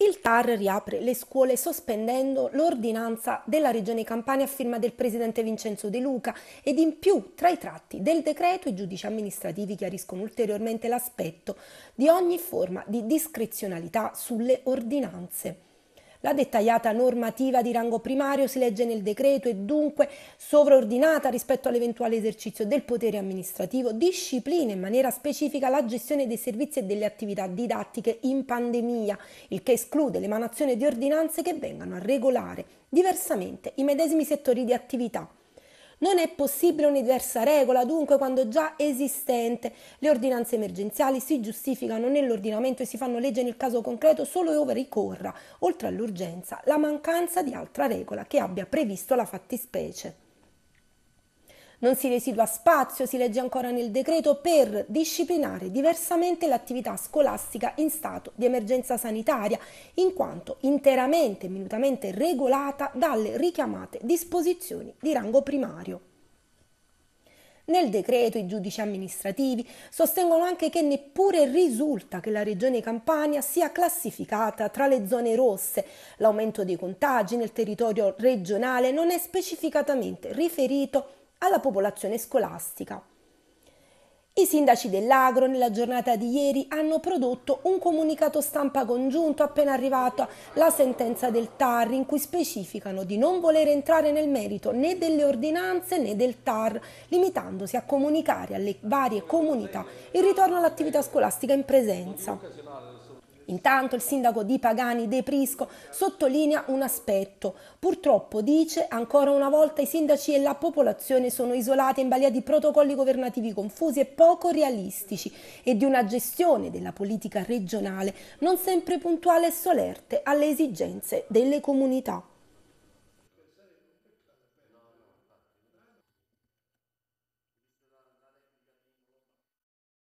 Il TAR riapre le scuole sospendendo l'ordinanza della Regione Campania a firma del Presidente Vincenzo De Luca ed in più tra i tratti del decreto i giudici amministrativi chiariscono ulteriormente l'aspetto di ogni forma di discrezionalità sulle ordinanze. La dettagliata normativa di rango primario si legge nel decreto e dunque sovraordinata rispetto all'eventuale esercizio del potere amministrativo, disciplina in maniera specifica la gestione dei servizi e delle attività didattiche in pandemia, il che esclude l'emanazione di ordinanze che vengano a regolare diversamente i medesimi settori di attività. Non è possibile una regola, dunque, quando già esistente. Le ordinanze emergenziali si giustificano nell'ordinamento e si fanno legge nel caso concreto solo ove ricorra, oltre all'urgenza, la mancanza di altra regola che abbia previsto la fattispecie. Non si residua spazio, si legge ancora nel decreto, per disciplinare diversamente l'attività scolastica in stato di emergenza sanitaria, in quanto interamente e minutamente regolata dalle richiamate disposizioni di rango primario. Nel decreto i giudici amministrativi sostengono anche che neppure risulta che la regione Campania sia classificata tra le zone rosse. L'aumento dei contagi nel territorio regionale non è specificatamente riferito alla popolazione scolastica. I sindaci dell'Agro nella giornata di ieri hanno prodotto un comunicato stampa congiunto appena arrivata la sentenza del TAR in cui specificano di non voler entrare nel merito né delle ordinanze né del TAR, limitandosi a comunicare alle varie comunità il ritorno all'attività scolastica in presenza. Intanto il sindaco di Pagani De Prisco sottolinea un aspetto. Purtroppo, dice, ancora una volta i sindaci e la popolazione sono isolati in balia di protocolli governativi confusi e poco realistici e di una gestione della politica regionale non sempre puntuale e solerte alle esigenze delle comunità.